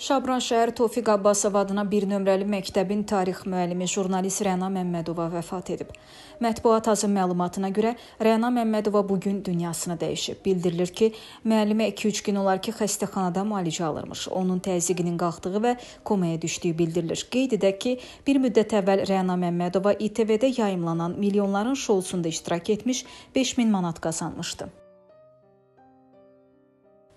Şabran şəhər Tofiq Abbasov adına bir nömrəli məktəbin tarix müəllimi jurnalist Rəna Məmmədova vəfat edib. Mətbuat azın məlumatına görə Rəna Məmmədova bu gün dünyasını dəyişib. Bildirilir ki, müəllimə 2-3 gün olar ki, xəstəxanada müalicə alırmış. Onun təzyiqinin qalxdığı və komaya düşdüyü bildirilir. Qeyd edək ki, bir müddət əvvəl Rəna Məmmədova ITV-də yayımlanan milyonların şousunda iştirak etmiş, 5000 manat qazanmışdı.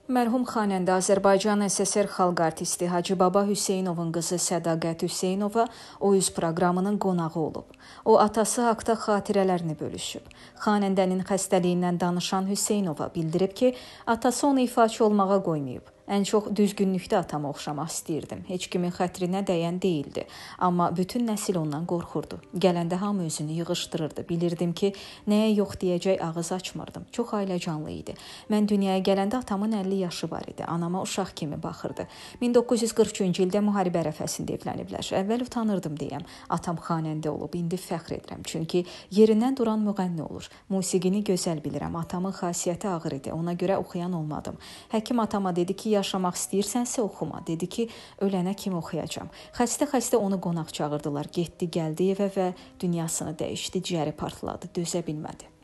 Mərhum xanəndə Azərbaycan SSR xalq artisti Hacı Baba Hüseynovun qızı Sədaqət Hüseynova o üz proqramının qonağı olub. O atası haqda xatirələrini bölüşüb. Xanəndənin xəstəliyindən danışan Hüseynova bildirib ki, atası onu ifaçı olmağa qoymayıb. Ən çox düzgünlükdə atama oxşamaq istəyirdim. Heç kimin xətrinə dəyən deyildi, amma bütün nəsil ondan qorxurdu. Gələndə hamı özünü yığışdırırdı. Bilirdim ki, nəyə yox deyəcək ağız açmırdım. Çox ailəcanlı idi. Mən dünyaya gələndə atamın 50 yaşı var idi. Anama uşaq kimi baxırdı. 1943-cü ildə müharibə ərəfəsində evləniblər. Əvvəl utanırdım deyəm. Atam xanəndə olub, indi fəxr edirəm. Çünki yerindən duran müğənni olur. Musiqini gözəl bilirəm. Atamın xasiyyəti ağır idi. Ona görə oxuyan olmadım. Həkim atama dedi ki, yaşamaq istəyirsənsə oxuma. Dedi ki, ölənə kimi oxuyacam. Xəstə-xəstə onu qonaq çağırdılar. Getdi, gəldi evə və dünyasını dəyişdi, ciyəri partladı, dözə bilmədi.